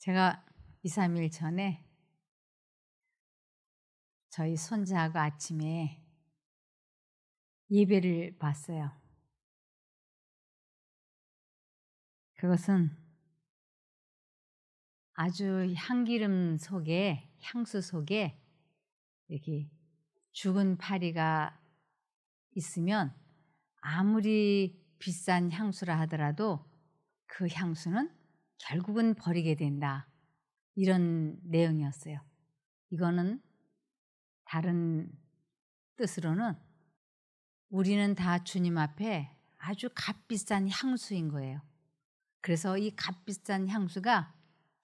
제가 2, 3일 전에 저희 손자하고 아침에 예배를 봤어요. 그것은 아주 향기름 속에 향수 속에 이렇게 죽은 파리가 있으면 아무리 비싼 향수라 하더라도 그 향수는 결국은 버리게 된다. 이런 내용이었어요. 이거는 다른 뜻으로는 우리는 다 주님 앞에 아주 값비싼 향수인 거예요. 그래서 이 값비싼 향수가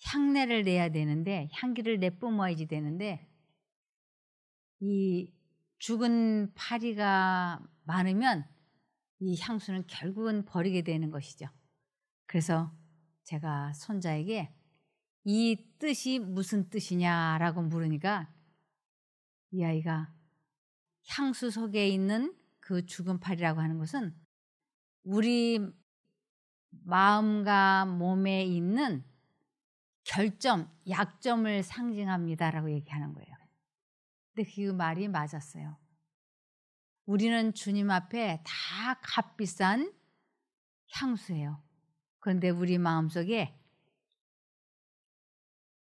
향내를 내야 되는데 향기를 내뿜어야지 되는데 이 죽은 파리가 많으면 이 향수는 결국은 버리게 되는 것이죠. 그래서 제가 손자에게 이 뜻이 무슨 뜻이냐라고 물으니까 이 아이가 향수 속에 있는 그 죽은팔이라고 하는 것은 우리 마음과 몸에 있는 결점, 약점을 상징합니다라고 얘기하는 거예요. 근데 그 말이 맞았어요. 우리는 주님 앞에 다 값비싼 향수예요. 그런데 우리 마음속에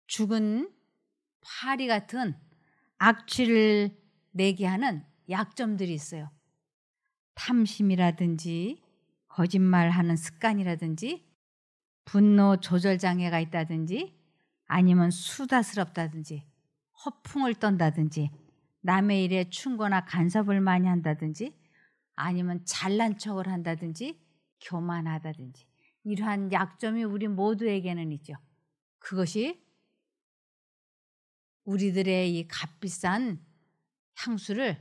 죽은 파리 같은 악취를 내게 하는 약점들이 있어요. 탐심이라든지 거짓말하는 습관이라든지 분노 조절 장애가 있다든지 아니면 수다스럽다든지 허풍을 떤다든지 남의 일에 충고나 간섭을 많이 한다든지 아니면 잘난 척을 한다든지 교만하다든지 이러한 약점이 우리 모두에게는 있죠. 그것이 우리들의 이 값비싼 향수를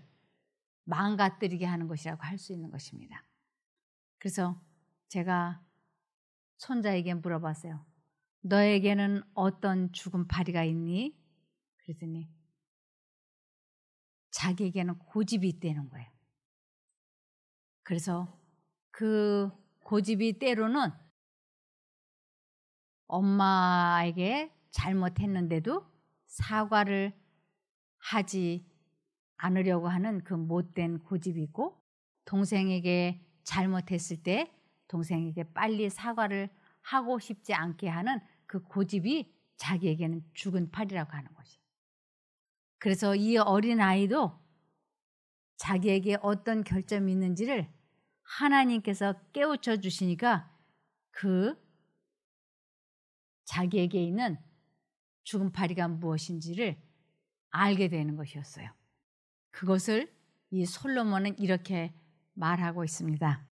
망가뜨리게 하는 것이라고 할 수 있는 것입니다. 그래서 제가 손자에게 물어봤어요. 너에게는 어떤 죽은파리가 있니? 그러더니 자기에게는 고집이 있다는 거예요. 그래서 그 고집이 때로는 엄마에게 잘못했는데도 사과를 하지 않으려고 하는 그 못된 고집이고 동생에게 잘못했을 때 동생에게 빨리 사과를 하고 싶지 않게 하는 그 고집이 자기에게는 죽은 팔이라고 하는 것이. 그래서 이 어린 아이도 자기에게 어떤 결점이 있는지를 하나님께서 깨우쳐 주시니까 그 자기에게 있는 죽음파리가 무엇인지를 알게 되는 것이었어요. 그것을 이 솔로몬은 이렇게 말하고 있습니다.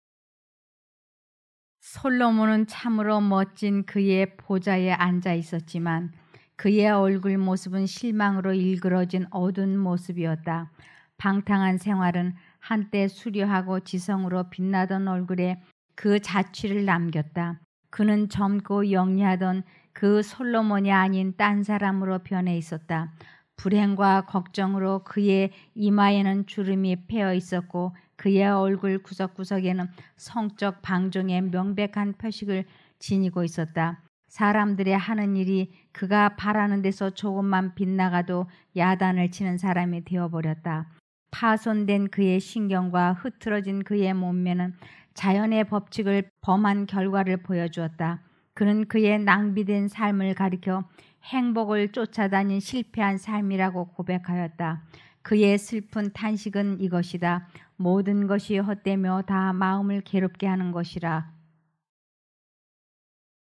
솔로몬은 참으로 멋진 그의 보좌에 앉아 있었지만 그의 얼굴 모습은 실망으로 일그러진 어두운 모습이었다. 방탕한 생활은 한때 수려하고 지성으로 빛나던 얼굴에 그 자취를 남겼다. 그는 젊고 영리하던 그 솔로몬이 아닌 딴 사람으로 변해 있었다. 불행과 걱정으로 그의 이마에는 주름이 패어 있었고 그의 얼굴 구석구석에는 성적 방종의 명백한 표식을 지니고 있었다. 사람들의 하는 일이 그가 바라는 데서 조금만 빗나가도 야단을 치는 사람이 되어버렸다. 파손된 그의 신경과 흐트러진 그의 몸매는 자연의 법칙을 범한 결과를 보여주었다. 그는 그의 낭비된 삶을 가리켜 행복을 쫓아다닌 실패한 삶이라고 고백하였다. 그의 슬픈 탄식은 이것이다. 모든 것이 헛되며 다 마음을 괴롭게 하는 것이라.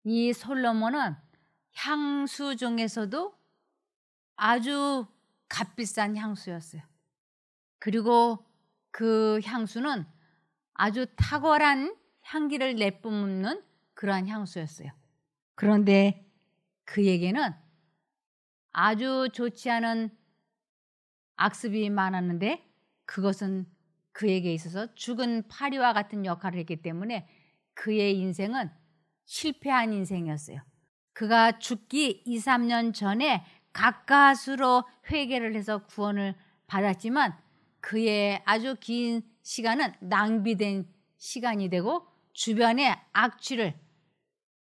이 솔로몬은 향수 중에서도 아주 값비싼 향수였어요. 그리고 그 향수는 아주 탁월한 향기를 내뿜는 그러한 향수였어요. 그런데 그에게는 아주 좋지 않은 악습이 많았는데 그것은 그에게 있어서 죽은 파리와 같은 역할을 했기 때문에 그의 인생은 실패한 인생이었어요. 그가 죽기 2, 3년 전에 가까스로 회개를 해서 구원을 받았지만 그의 아주 긴 시간은 낭비된 시간이 되고 주변의 악취를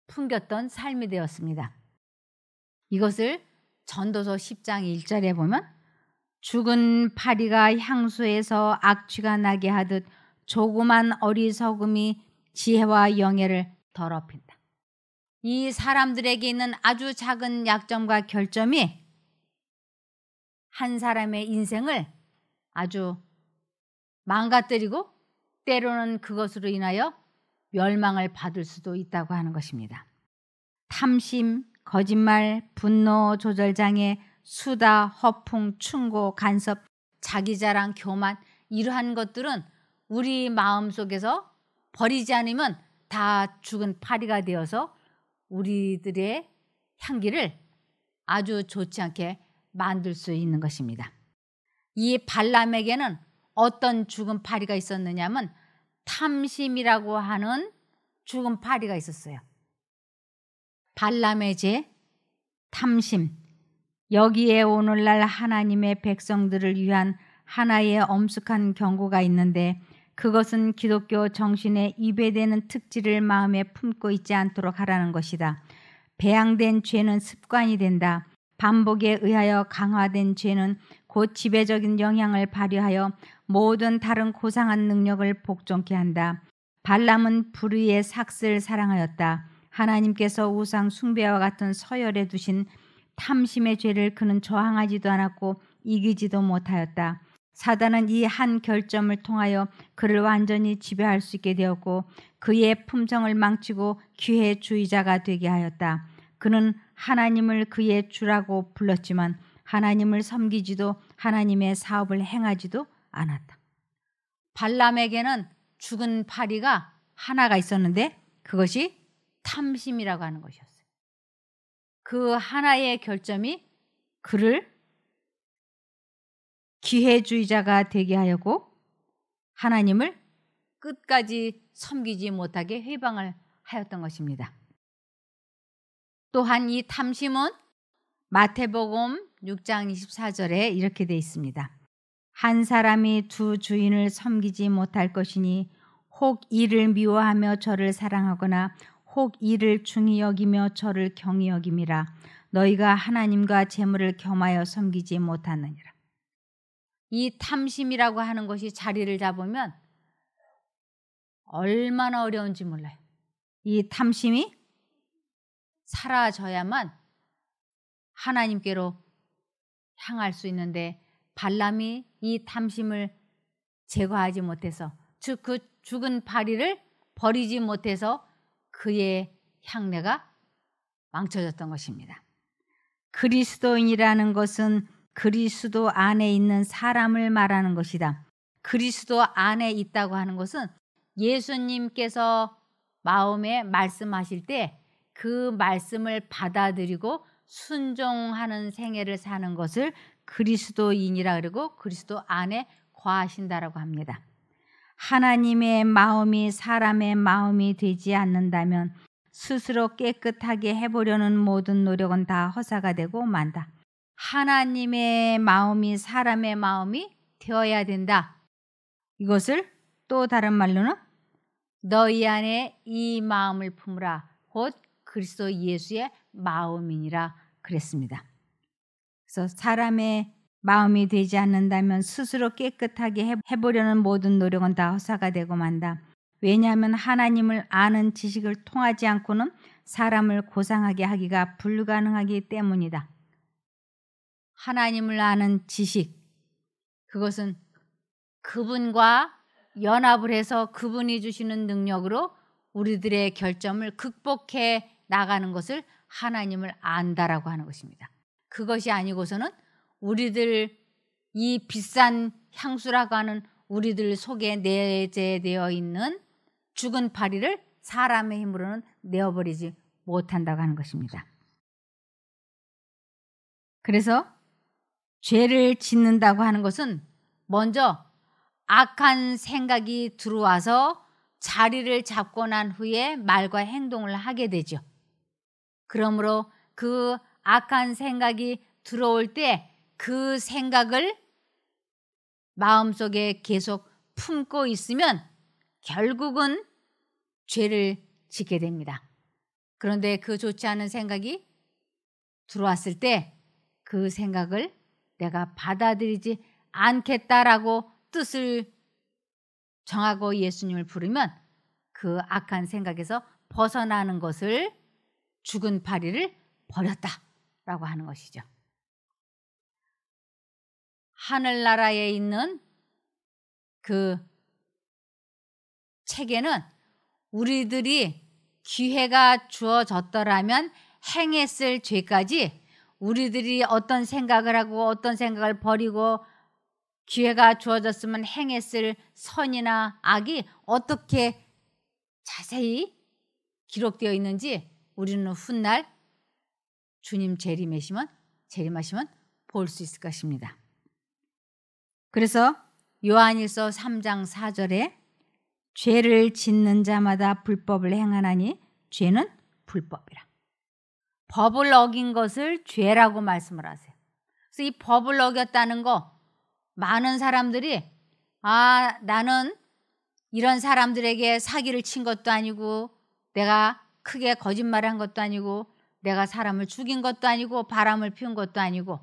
풍겼던 삶이 되었습니다. 이것을 전도서 10장 1절에 보면 죽은 파리가 향수에서 악취가 나게 하듯 조그만 어리석음이 지혜와 영예를 더럽힌다. 이 사람들에게 있는 아주 작은 약점과 결점이 한 사람의 인생을 아주 망가뜨리고 때로는 그것으로 인하여 멸망을 받을 수도 있다고 하는 것입니다. 탐심, 거짓말, 분노, 조절장애, 수다, 허풍, 충고, 간섭, 자기 자랑, 교만 이러한 것들은 우리 마음 속에서 버리지 않으면 다 죽은 파리가 되어서 우리들의 향기를 아주 좋지 않게 만들 수 있는 것입니다. 이 발람에게는 어떤 죽은 파리가 있었느냐면 탐심이라고 하는 죽은 파리가 있었어요. 발람의 죄, 탐심. 여기에 오늘날 하나님의 백성들을 위한 하나의 엄숙한 경고가 있는데 그것은 기독교 정신에 입에되는 특질을 마음에 품고 있지 않도록 하라는 것이다. 배양된 죄는 습관이 된다. 반복에 의하여 강화된 죄는 곧 지배적인 영향을 발휘하여 모든 다른 고상한 능력을 복종케 한다. 발람은 불의의 삭스를 사랑하였다. 하나님께서 우상 숭배와 같은 서열에 두신 탐심의 죄를 그는 저항하지도 않았고 이기지도 못하였다. 사단은 이 한 결점을 통하여 그를 완전히 지배할 수 있게 되었고 그의 품성을 망치고 귀회주의자가 되게 하였다. 그는 하나님을 그의 주라고 불렀지만 하나님을 섬기지도 하나님의 사업을 행하지도 않았다. 발람에게는 죽은 파리가 하나가 있었는데 그것이 탐심이라고 하는 것이었어요. 그 하나의 결점이 그를 기회주의자가 되게 하였고 하나님을 끝까지 섬기지 못하게 해방을 하였던 것입니다. 또한 이 탐심은 마태복음 6장 24절에 이렇게 돼 있습니다. 한 사람이 두 주인을 섬기지 못할 것이니 혹 이를 미워하며 저를 사랑하거나 혹 이를 중히 여기며 저를 경히 여김이라 너희가 하나님과 재물을 겸하여 섬기지 못하느니라. 이 탐심이라고 하는 것이 자리를 잡으면 얼마나 어려운지 몰라요. 이 탐심이 사라져야만 하나님께로 향할 수 있는데 발람이 이 탐심을 제거하지 못해서 그 죽은 파리를 버리지 못해서 그의 향내가 망쳐졌던 것입니다. 그리스도인이라는 것은 그리스도 안에 있는 사람을 말하는 것이다. 그리스도 안에 있다고 하는 것은 예수님께서 마음에 말씀하실 때 그 말씀을 받아들이고 순종하는 생애를 사는 것을 그리스도인이라 그러고 그리스도 안에 거하신다라고 합니다. 하나님의 마음이 사람의 마음이 되지 않는다면 스스로 깨끗하게 해보려는 모든 노력은 다 허사가 되고 만다. 하나님의 마음이 사람의 마음이 되어야 된다. 이것을 또 다른 말로는 너희 안에 이 마음을 품으라 곧 그리스도 예수의 마음이니라 그랬습니다. 그래서 사람의 마음이 되지 않는다면 스스로 깨끗하게 해보려는 모든 노력은 다 허사가 되고 만다. 왜냐하면 하나님을 아는 지식을 통하지 않고는 사람을 고상하게 하기가 불가능하기 때문이다. 하나님을 아는 지식, 그것은 그분과 연합을 해서 그분이 주시는 능력으로 우리들의 결점을 극복해 나가는 것을 하나님을 안다라고 하는 것입니다. 그것이 아니고서는 우리들 이 비싼 향수라고 하는 우리들 속에 내재되어 있는 죽은 파리를 사람의 힘으로는 내어버리지 못한다고 하는 것입니다. 그래서 죄를 짓는다고 하는 것은 먼저 악한 생각이 들어와서 자리를 잡고 난 후에 말과 행동을 하게 되죠. 그러므로 그 악한 생각이 들어올 때 그 생각을 마음속에 계속 품고 있으면 결국은 죄를 짓게 됩니다. 그런데 그 좋지 않은 생각이 들어왔을 때 그 생각을 내가 받아들이지 않겠다라고 뜻을 정하고 예수님을 부르면 그 악한 생각에서 벗어나는 것을 죽은 파리를 버렸다. 라고 하는 것이죠. 하늘나라에 있는 그 책에는 우리들이 기회가 주어졌더라면 행했을 죄까지 우리들이 어떤 생각을 하고 어떤 생각을 버리고 기회가 주어졌으면 행했을 선이나 악이 어떻게 자세히 기록되어 있는지 우리는 훗날 주님 재림하시면 재림하시면 볼 수 있을 것입니다. 그래서 요한일서 3장 4절에 죄를 짓는 자마다 불법을 행하나니 죄는 불법이라. 법을 어긴 것을 죄라고 말씀을 하세요. 그래서 이 법을 어겼다는 거 많은 사람들이 아 나는 이런 사람들에게 사기를 친 것도 아니고 내가 크게 거짓말한 것도 아니고 내가 사람을 죽인 것도 아니고 바람을 피운 것도 아니고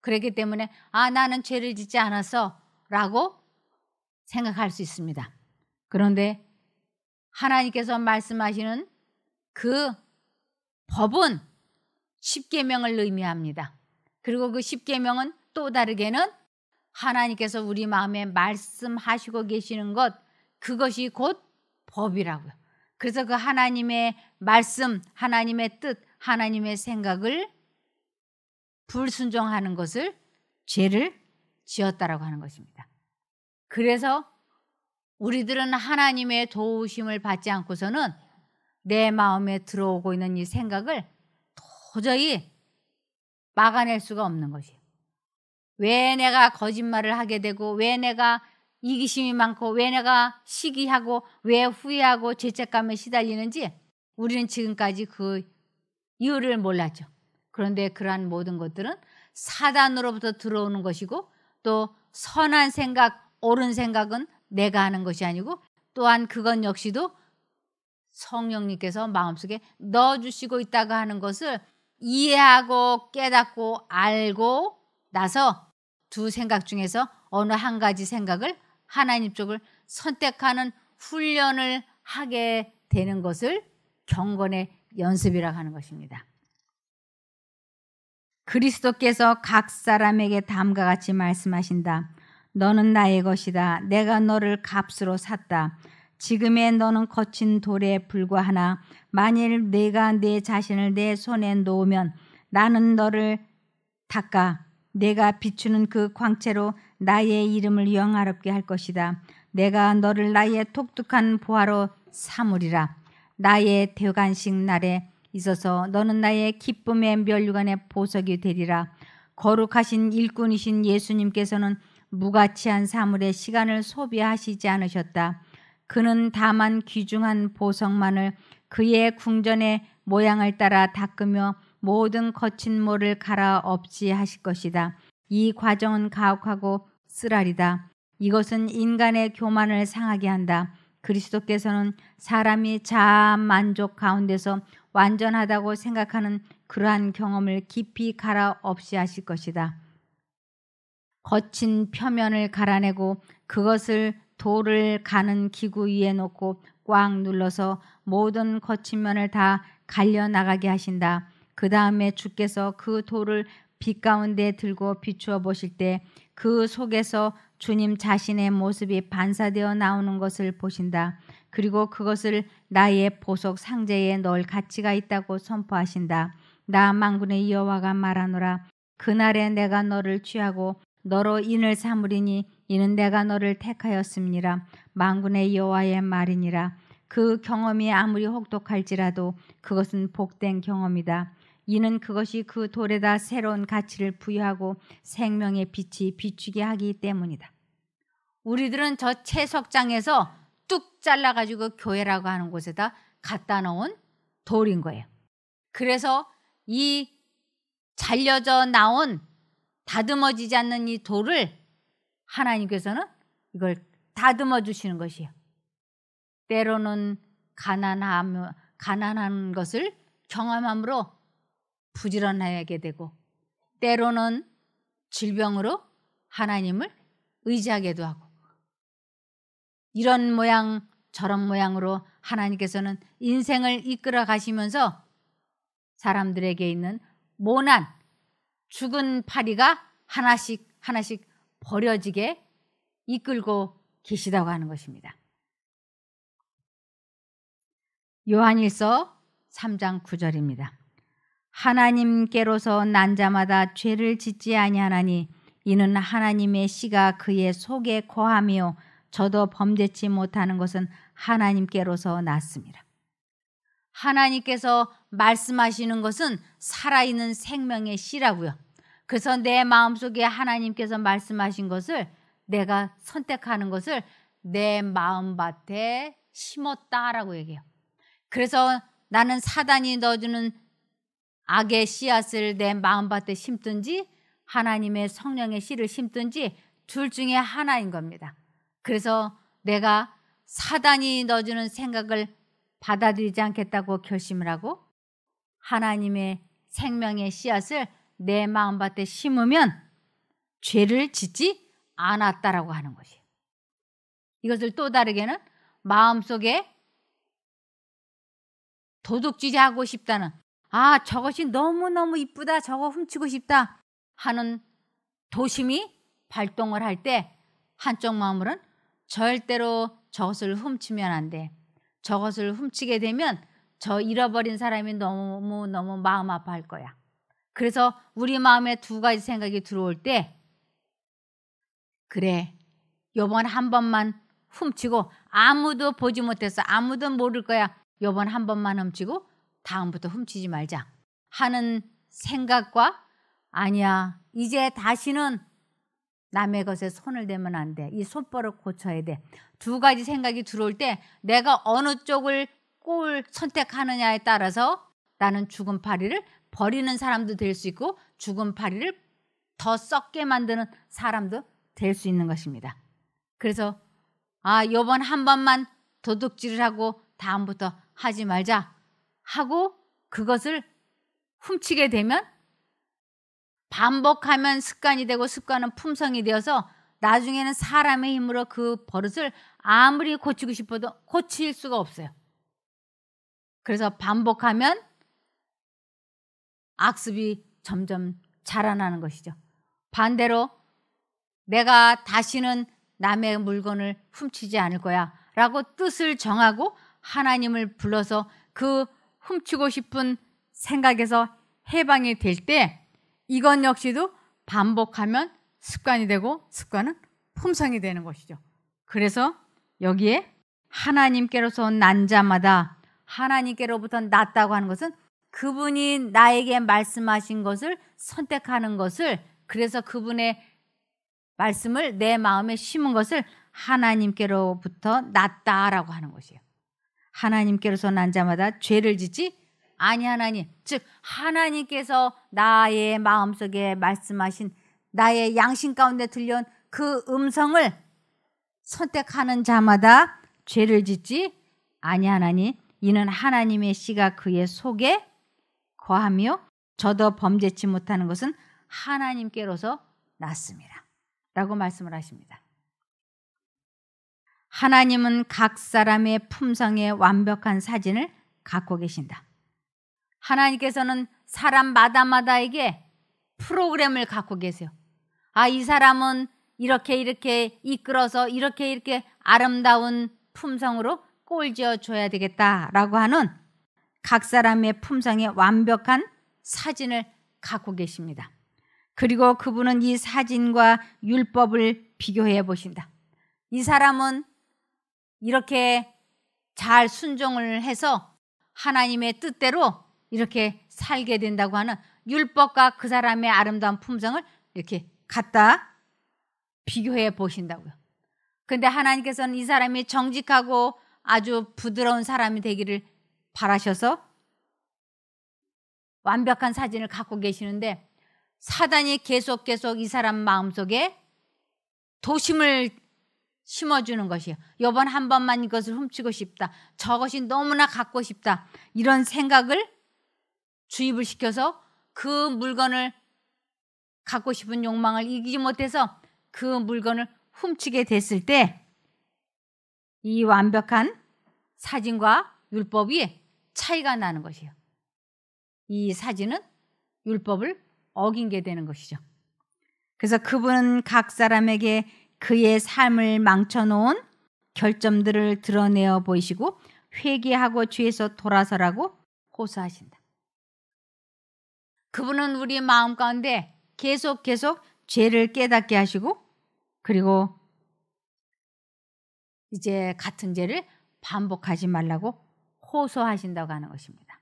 그렇기 때문에 아 나는 죄를 짓지 않았어라고 생각할 수 있습니다. 그런데 하나님께서 말씀하시는 그 법은 십계명을 의미합니다. 그리고 그 십계명은 또 다르게는 하나님께서 우리 마음에 말씀하시고 계시는 것 그것이 곧 법이라고요. 그래서 그 하나님의 말씀, 하나님의 뜻, 하나님의 생각을 불순종하는 것을 죄를 지었다라고 하는 것입니다. 그래서 우리들은 하나님의 도우심을 받지 않고서는 내 마음에 들어오고 있는 이 생각을 도저히 막아낼 수가 없는 것이에요. 왜 내가 거짓말을 하게 되고, 왜 내가 이기심이 많고 왜 내가 시기하고 왜 후회하고 죄책감에 시달리는지 우리는 지금까지 그 이유를 몰랐죠. 그런데 그러한 모든 것들은 사단으로부터 들어오는 것이고 또 선한 생각, 옳은 생각은 내가 하는 것이 아니고 또한 그건 역시도 성령님께서 마음속에 넣어주시고 있다고 하는 것을 이해하고 깨닫고 알고 나서 두 생각 중에서 어느 한 가지 생각을 하나님 쪽을 선택하는 훈련을 하게 되는 것을 경건의 연습이라고 하는 것입니다. 그리스도께서 각 사람에게 다음과 같이 말씀하신다. 너는 나의 것이다. 내가 너를 값으로 샀다. 지금의 너는 거친 돌에 불과하나 만일 내가 내 자신을 내 손에 놓으면 나는 너를 닦아 내가 비추는 그 광채로 나의 이름을 영화롭게 할 것이다. 내가 너를 나의 독특한 보화로 삼으리라. 나의 대관식 날에 있어서 너는 나의 기쁨의 면류관의 보석이 되리라. 거룩하신 일꾼이신 예수님께서는 무가치한 사물에 시간을 소비하시지 않으셨다. 그는 다만 귀중한 보석만을 그의 궁전의 모양을 따라 닦으며 모든 거친 모를 갈아 없이 하실 것이다. 이 과정은 가혹하고 쓰라리다. 이것은 인간의 교만을 상하게 한다. 그리스도께서는 사람이 자아 만족 가운데서 완전하다고 생각하는 그러한 경험을 깊이 갈아없이 하실 것이다. 거친 표면을 갈아내고 그것을 돌을 가는 기구 위에 놓고 꽉 눌러서 모든 거친 면을 다 갈려 나가게 하신다. 그 다음에 주께서 그 돌을 빛 가운데 들고 비추어 보실 때 그 속에서 주님 자신의 모습이 반사되어 나오는 것을 보신다. 그리고 그것을 나의 보석 상자에 넣을 가치가 있다고 선포하신다. 나 망군의 여호와가 말하노라. 그날에 내가 너를 취하고 너로 인을 삼으리니 이는 내가 너를 택하였습니라 망군의 여호와의 말이니라. 그 경험이 아무리 혹독할지라도 그것은 복된 경험이다. 이는 그것이 그 돌에다 새로운 가치를 부여하고 생명의 빛이 비추게 하기 때문이다. 우리들은 저 채석장에서 뚝 잘라가지고 교회라고 하는 곳에다 갖다 놓은 돌인 거예요. 그래서 이 잘려져 나온 다듬어지지 않는 이 돌을 하나님께서는 이걸 다듬어 주시는 것이에요. 때로는 가난함, 가난한 것을 경험함으로 부지런하게 되고 때로는 질병으로 하나님을 의지하게도 하고 이런 모양 저런 모양으로 하나님께서는 인생을 이끌어 가시면서 사람들에게 있는 모난 죽은 파리가 하나씩 하나씩 버려지게 이끌고 계시다고 하는 것입니다. 요한일서 3장 9절입니다. 하나님께로서 난 자마다 죄를 짓지 아니하나니 이는 하나님의 씨가 그의 속에 거하며 저도 범죄치 못하는 것은 하나님께로서 났습니다. 하나님께서 말씀하시는 것은 살아있는 생명의 씨라고요. 그래서 내 마음속에 하나님께서 말씀하신 것을 내가 선택하는 것을 내 마음밭에 심었다라고 얘기해요. 그래서 나는 사단이 넣어주는 악의 씨앗을 내 마음밭에 심든지 하나님의 성령의 씨를 심든지 둘 중에 하나인 겁니다. 그래서 내가 사단이 넣어주는 생각을 받아들이지 않겠다고 결심을 하고 하나님의 생명의 씨앗을 내 마음밭에 심으면 죄를 짓지 않았다라고 하는 것이에요. 이것을 또 다르게는 마음속에 도둑질하고 싶다는 아, 저것이 너무너무 이쁘다. 저거 훔치고 싶다. 하는 도심이 발동을 할 때 한쪽 마음으로는 절대로 저것을 훔치면 안 돼. 저것을 훔치게 되면 저 잃어버린 사람이 너무 너무 마음 아파할 거야. 그래서 우리 마음에 두 가지 생각이 들어올 때 그래. 요번 한 번만 훔치고 아무도 보지 못해서 아무도 모를 거야. 요번 한 번만 훔치고 다음부터 훔치지 말자 하는 생각과 아니야 이제 다시는 남의 것에 손을 대면 안 돼. 이 손버릇 고쳐야 돼. 두 가지 생각이 들어올 때 내가 어느 쪽을 꼴 선택하느냐에 따라서 나는 죽은 파리를 버리는 사람도 될 수 있고 죽은 파리를 더 썩게 만드는 사람도 될 수 있는 것입니다. 그래서 아, 요번 한 번만 도둑질을 하고 다음부터 하지 말자. 하고 그것을 훔치게 되면 반복하면 습관이 되고 습관은 품성이 되어서 나중에는 사람의 힘으로 그 버릇을 아무리 고치고 싶어도 고칠 수가 없어요. 그래서 반복하면 악습이 점점 자라나는 것이죠. 반대로 내가 다시는 남의 물건을 훔치지 않을 거야 라고 뜻을 정하고 하나님을 불러서 그 훔치고 싶은 생각에서 해방이 될 때 이건 역시도 반복하면 습관이 되고 습관은 품성이 되는 것이죠. 그래서 여기에 하나님께로서 난 자마다 하나님께로부터 낫다고 하는 것은 그분이 나에게 말씀하신 것을 선택하는 것을 그래서 그분의 말씀을 내 마음에 심은 것을 하나님께로부터 낫다라고 하는 것이에요. 하나님께로서 난 자마다 죄를 짓지 아니하나니 즉 하나님께서 나의 마음속에 말씀하신 나의 양심 가운데 들려온 그 음성을 선택하는 자마다 죄를 짓지 아니하나니 이는 하나님의 씨가 그의 속에 거하며 저도 범죄치 못하는 것은 하나님께로서 났습니다. 라고 말씀을 하십니다. 하나님은 각 사람의 품성에 완벽한 사진을 갖고 계신다. 하나님께서는 사람마다마다에게 프로그램을 갖고 계세요. 아, 이 사람은 이렇게 이렇게 이끌어서 이렇게 이렇게 아름다운 품성으로 꼴지어 줘야 되겠다라고 하는 각 사람의 품성에 완벽한 사진을 갖고 계십니다. 그리고 그분은 이 사진과 율법을 비교해 보신다. 이 사람은 이렇게 잘 순종을 해서 하나님의 뜻대로 이렇게 살게 된다고 하는 율법과 그 사람의 아름다운 품성을 이렇게 갖다 비교해 보신다고요. 근데 하나님께서는 이 사람이 정직하고 아주 부드러운 사람이 되기를 바라셔서 완벽한 사진을 갖고 계시는데 사단이 계속 계속 이 사람 마음속에 도심을 심어주는 것이요. 요번 한 번만 이것을 훔치고 싶다. 저것이 너무나 갖고 싶다. 이런 생각을 주입을 시켜서 그 물건을 갖고 싶은 욕망을 이기지 못해서 그 물건을 훔치게 됐을 때 이 완벽한 사진과 율법이 차이가 나는 것이요. 이 사진은 율법을 어긴 게 되는 것이죠. 그래서 그분은 각 사람에게 그의 삶을 망쳐놓은 결점들을 드러내어 보이시고 회개하고 주에서 돌아서라고 호소하신다. 그분은 우리 마음 가운데 계속 계속 죄를 깨닫게 하시고 그리고 이제 같은 죄를 반복하지 말라고 호소하신다고 하는 것입니다.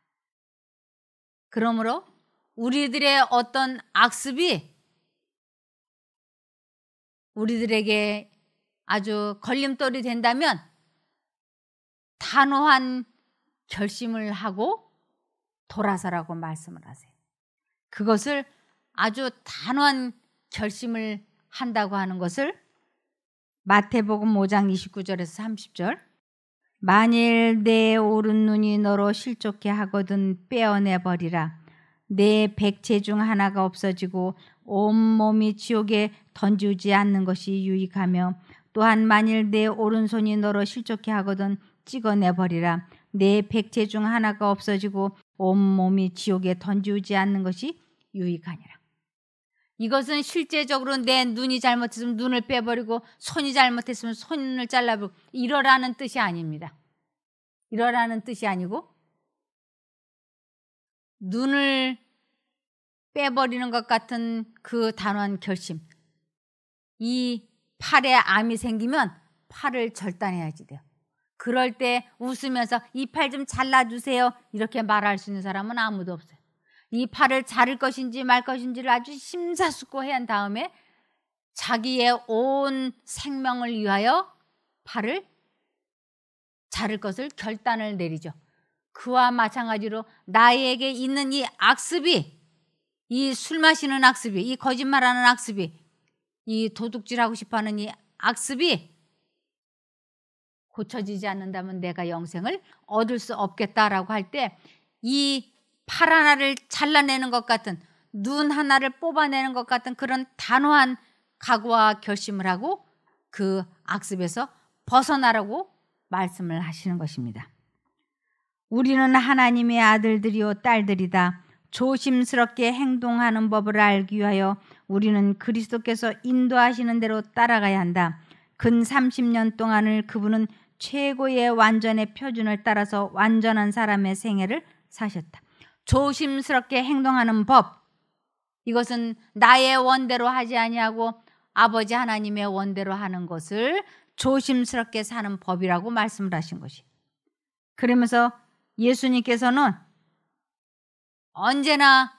그러므로 우리들의 어떤 악습이 우리들에게 아주 걸림돌이 된다면 단호한 결심을 하고 돌아서라고 말씀을 하세요. 그것을 아주 단호한 결심을 한다고 하는 것을 마태복음 5장 29절에서 30절 만일 내 오른 눈이 너로 실족해 하거든 빼어내 버리라 내 백체 중 하나가 없어지고 온몸이 지옥에 던지지 않는 것이 유익하며 또한 만일 내 오른손이 너로 실족해 하거든 찍어내버리라. 내 백체 중 하나가 없어지고 온몸이 지옥에 던지지 않는 것이 유익하니라. 이것은 실제적으로 내 눈이 잘못했으면 눈을 빼버리고 손이 잘못했으면 손을 잘라버리고 이러라는 뜻이 아닙니다. 이러라는 뜻이 아니고 눈을 빼버리는 것 같은 그 단호한 결심. 이 팔에 암이 생기면 팔을 절단해야지 돼요. 그럴 때 웃으면서 이 팔 좀 잘라주세요. 이렇게 말할 수 있는 사람은 아무도 없어요. 이 팔을 자를 것인지 말 것인지를 아주 심사숙고해 한 다음에 자기의 온 생명을 위하여 팔을 자를 것을 결단을 내리죠. 그와 마찬가지로 나에게 있는 이 악습이 이술 마시는 악습이, 이 거짓말하는 악습이, 이 도둑질하고 싶어하는 이 악습이 고쳐지지 않는다면 내가 영생을 얻을 수 없겠다라고 할 때 이 팔 하나를 잘라내는 것 같은 눈 하나를 뽑아내는 것 같은 그런 단호한 각오와 결심을 하고 그 악습에서 벗어나라고 말씀을 하시는 것입니다. 우리는 하나님의 아들들이요 딸들이다. 조심스럽게 행동하는 법을 알기 위하여 우리는 그리스도께서 인도하시는 대로 따라가야 한다. 근 30년 동안을 그분은 최고의 완전의 표준을 따라서 완전한 사람의 생애를 사셨다. 조심스럽게 행동하는 법. 이것은 나의 원대로 하지 아니하고 아버지 하나님의 원대로 하는 것을 조심스럽게 사는 법이라고 말씀을 하신 것이. 그러면서 예수님께서는 언제나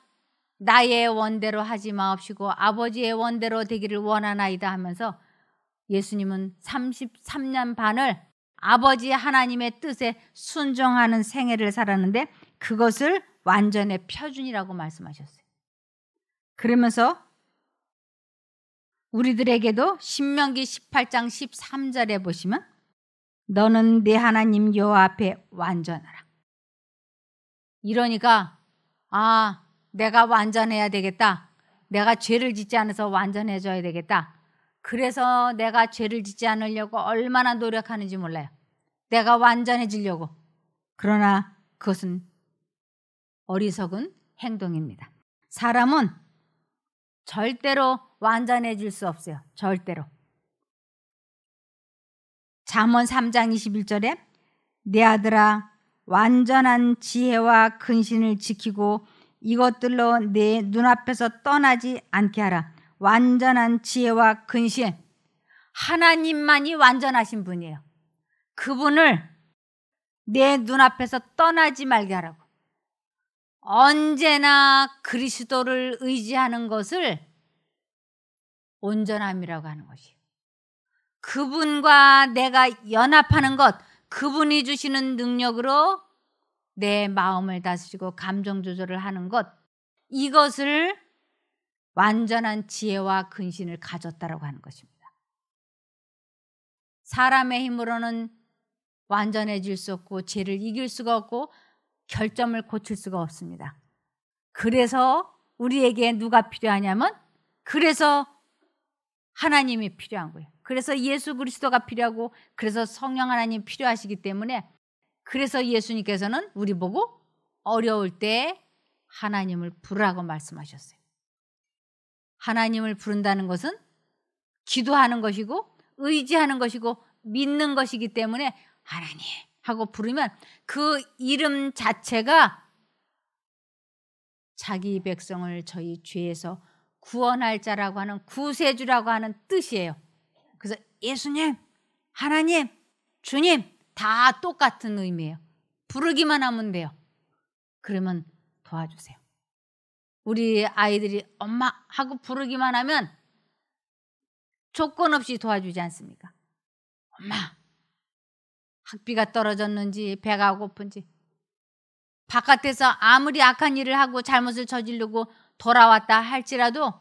나의 원대로 하지 마옵시고 아버지의 원대로 되기를 원하나이다 하면서 예수님은 33년 반을 아버지 하나님의 뜻에 순종하는 생애를 살았는데 그것을 완전의 표준이라고 말씀하셨어요. 그러면서 우리들에게도 신명기 18장 13절에 보시면 너는 네 하나님 여호와 앞에 완전하라. 이러니까 아, 내가 완전해야 되겠다. 내가 죄를 짓지 않아서 완전해져야 되겠다. 그래서 내가 죄를 짓지 않으려고 얼마나 노력하는지 몰라요. 내가 완전해지려고. 그러나 그것은 어리석은 행동입니다. 사람은 절대로 완전해질 수 없어요. 절대로. 잠언 3장 21절에 내 아들아 완전한 지혜와 근신을 지키고 이것들로 내 눈앞에서 떠나지 않게 하라. 완전한 지혜와 근신. 하나님만이 완전하신 분이에요. 그분을 내 눈앞에서 떠나지 말게 하라고. 언제나 그리스도를 의지하는 것을 온전함이라고 하는 것이에요. 그분과 내가 연합하는 것, 그분이 주시는 능력으로 내 마음을 다스리고 감정 조절을 하는 것 이것을 완전한 지혜와 근신을 가졌다라고 하는 것입니다. 사람의 힘으로는 완전해질 수 없고 죄를 이길 수가 없고 결점을 고칠 수가 없습니다. 그래서 우리에게 누가 필요하냐면 그래서 하나님이 필요한 거예요. 그래서 예수 그리스도가 필요하고 그래서 성령 하나님 필요하시기 때문에 그래서 예수님께서는 우리 보고 어려울 때 하나님을 부르라고 말씀하셨어요. 하나님을 부른다는 것은 기도하는 것이고 의지하는 것이고 믿는 것이기 때문에 하나님 하고 부르면 그 이름 자체가 자기 백성을 저희 죄에서 구원할 자라고 하는 구세주라고 하는 뜻이에요. 그래서 예수님, 하나님, 주님 다 똑같은 의미예요. 부르기만 하면 돼요. 그러면 도와주세요. 우리 아이들이 엄마 하고 부르기만 하면 조건 없이 도와주지 않습니까? 엄마 학비가 떨어졌는지 배가 고픈지 바깥에서 아무리 악한 일을 하고 잘못을 저지르고 돌아왔다 할지라도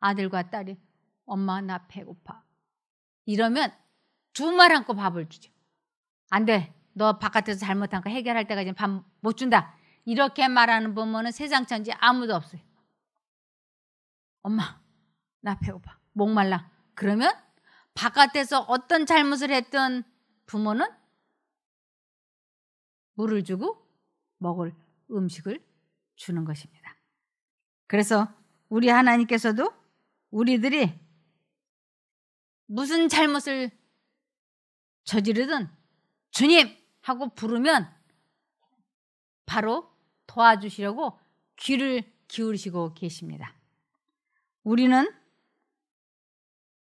아들과 딸이 엄마 나 배고파 이러면 두 말 않고 밥을 주죠. 안 돼. 너 바깥에서 잘못한 거 해결할 때까지 밥 못 준다. 이렇게 말하는 부모는 세상 천지 아무도 없어요. 엄마, 나 배고파. 목말라. 그러면 바깥에서 어떤 잘못을 했던 부모는 물을 주고 먹을 음식을 주는 것입니다. 그래서 우리 하나님께서도 우리들이 무슨 잘못을 저지르든 주님 하고 부르면 바로 도와주시려고 귀를 기울이시고 계십니다. 우리는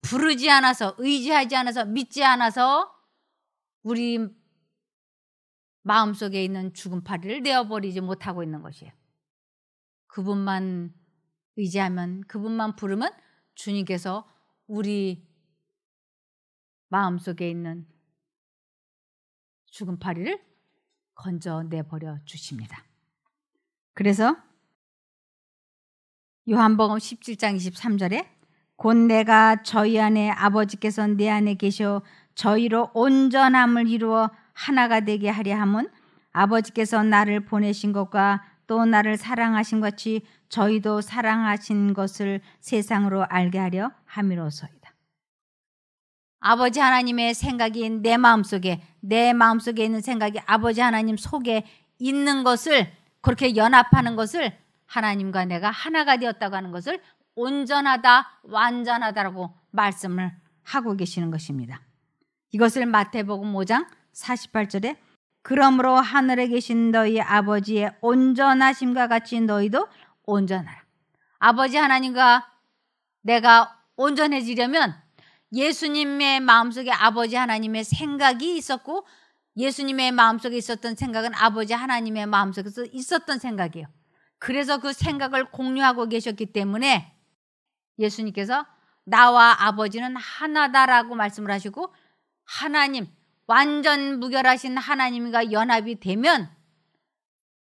부르지 않아서 의지하지 않아서 믿지 않아서 우리 마음속에 있는 죽은 파리를 내어버리지 못하고 있는 것이에요. 그분만 의지하면 그분만 부르면 주님께서 우리 마음속에 있는 죽은 파리를 건져내 버려 주십니다. 그래서 요한복음 17장 23절에 곧 내가 저희 안에 아버지께서 내 안에 계셔 저희로 온전함을 이루어 하나가 되게 하려 함은 아버지께서 나를 보내신 것과 또 나를 사랑하신 같이 저희도 사랑하신 것을 세상으로 알게 하려 함이로소이다. 아버지 하나님의 생각이 내 마음속에 내 마음속에 있는 생각이 아버지 하나님 속에 있는 것을 그렇게 연합하는 것을 하나님과 내가 하나가 되었다고 하는 것을 온전하다 완전하다라고 말씀을 하고 계시는 것입니다. 이것을 마태복음 5장 48절에 그러므로 하늘에 계신 너희 아버지의 온전하심과 같이 너희도 온전하라. 아버지 하나님과 내가 온전해지려면 예수님의 마음속에 아버지 하나님의 생각이 있었고 예수님의 마음속에 있었던 생각은 아버지 하나님의 마음속에서 있었던 생각이에요. 그래서 그 생각을 공유하고 계셨기 때문에 예수님께서 나와 아버지는 하나다라고 말씀을 하시고 하나님 완전 무결하신 하나님과 연합이 되면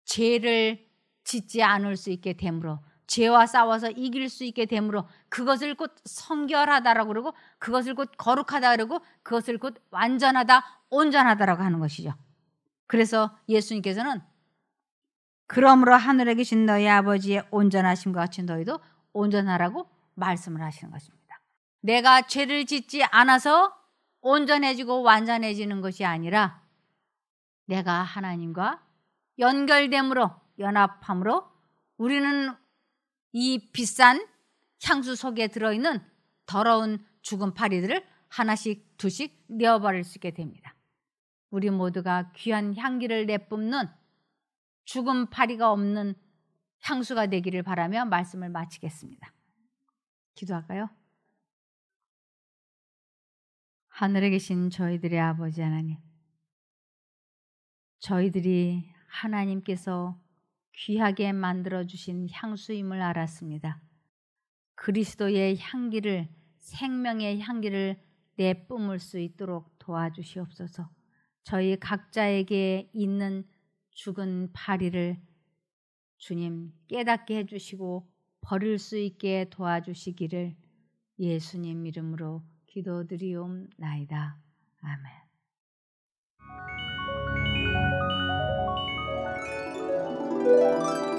죄를 짓지 않을 수 있게 되므로 죄와 싸워서 이길 수 있게 되므로 그것을 곧 성결하다라고 그러고 그것을 곧 거룩하다 그러고 그것을 곧 완전하다 온전하다라고 하는 것이죠. 그래서 예수님께서는 그러므로 하늘에 계신 너희 아버지의 온전하신것 같이 너희도 온전하라고 말씀을 하시는 것입니다. 내가 죄를 짓지 않아서 온전해지고 완전해지는 것이 아니라 내가 하나님과 연결됨으로 연합함으로 우리는 이 비싼 향수 속에 들어있는 더러운 죽은 파리들을 하나씩 두씩 내어버릴 수 있게 됩니다. 우리 모두가 귀한 향기를 내뿜는 죽은 파리가 없는 향수가 되기를 바라며 말씀을 마치겠습니다. 기도할까요? 하늘에 계신 저희들의 아버지 하나님, 저희들이 하나님께서 귀하게 만들어주신 향수임을 알았습니다. 그리스도의 향기를, 생명의 향기를 내뿜을 수 있도록 도와주시옵소서. 저희 각자에게 있는 죽은 파리를 주님 깨닫게 해주시고 버릴 수 있게 도와주시기를 예수님 이름으로 기도드리옵나이다. 아멘.